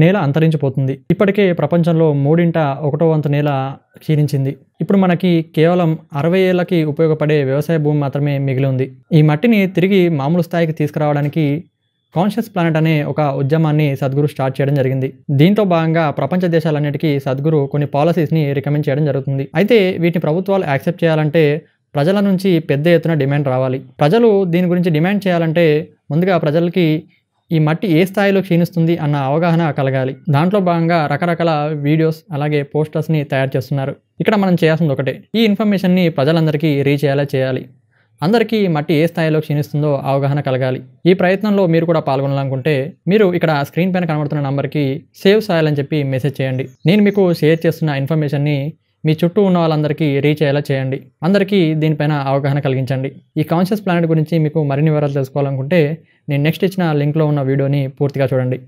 నేల అంతరించిపోతుంది ఇప్పటికే ప్రపంచంలో మూడింట ఒకటో వంతు నేల క్షీణించింది ఇప్పుడు మనకి కేవలం అరవై ఏళ్ళకి ఉపయోగపడే వ్యవసాయ భూమి మాత్రమే మిగిలి ఉంది ఈ మట్టిని తిరిగి మామూలు స్థాయికి తీసుకురావడానికి కాన్షియస్ ప్లానెట్ అనే ఒక ఉద్యమాన్ని సద్గురు స్టార్ట్ చేయడం జరిగింది దీంతో భాగంగా ప్రపంచ దేశాలన్నిటికీ సద్గురు కొన్ని పాలసీస్ని రికమెండ్ చేయడం జరుగుతుంది అయితే వీటిని ప్రభుత్వాలు యాక్సెప్ట్ చేయాలంటే ప్రజల నుంచి పెద్ద ఎత్తున డిమాండ్ రావాలి ప్రజలు దీని గురించి డిమాండ్ చేయాలంటే ముందుగా ప్రజలకి ఈ మట్టి ఏ స్థాయిలో క్షీణిస్తుంది అన్న అవగాహన కలగాలి దాంట్లో భాగంగా రకరకాల వీడియోస్ అలాగే పోస్టర్స్ని తయారు చేస్తున్నారు ఇక్కడ మనం చేయాల్సింది ఒకటే ఈ ఇన్ఫర్మేషన్ని ప్రజలందరికీ రీచ్ అయ్యేలా చేయాలి అందరికీ మట్టి ఏ స్థాయిలో క్షీణిస్తుందో అవగాహన కలగాలి ఈ ప్రయత్నంలో మీరు కూడా పాల్గొనాలనుకుంటే మీరు ఇక్కడ స్క్రీన్ పైన కనబడుతున్న నంబర్కి సేవ్ చేయాలని చెప్పి మెసేజ్ చేయండి నేను మీకు షేర్ చేస్తున్న ఇన్ఫర్మేషన్ని మీ చుట్టూ ఉన్న వాళ్ళందరికీ రీచ్ అయ్యేలా చేయండి అందరికీ దీనిపైన అవగాహన కలిగించండి ఈ కాన్షియస్ ప్లానెట్ గురించి మీకు మరిన్ని వివరాలు తెలుసుకోవాలనుకుంటే నేను నెక్స్ట్ ఇచ్చిన లింక్లో ఉన్న వీడియోని పూర్తిగా చూడండి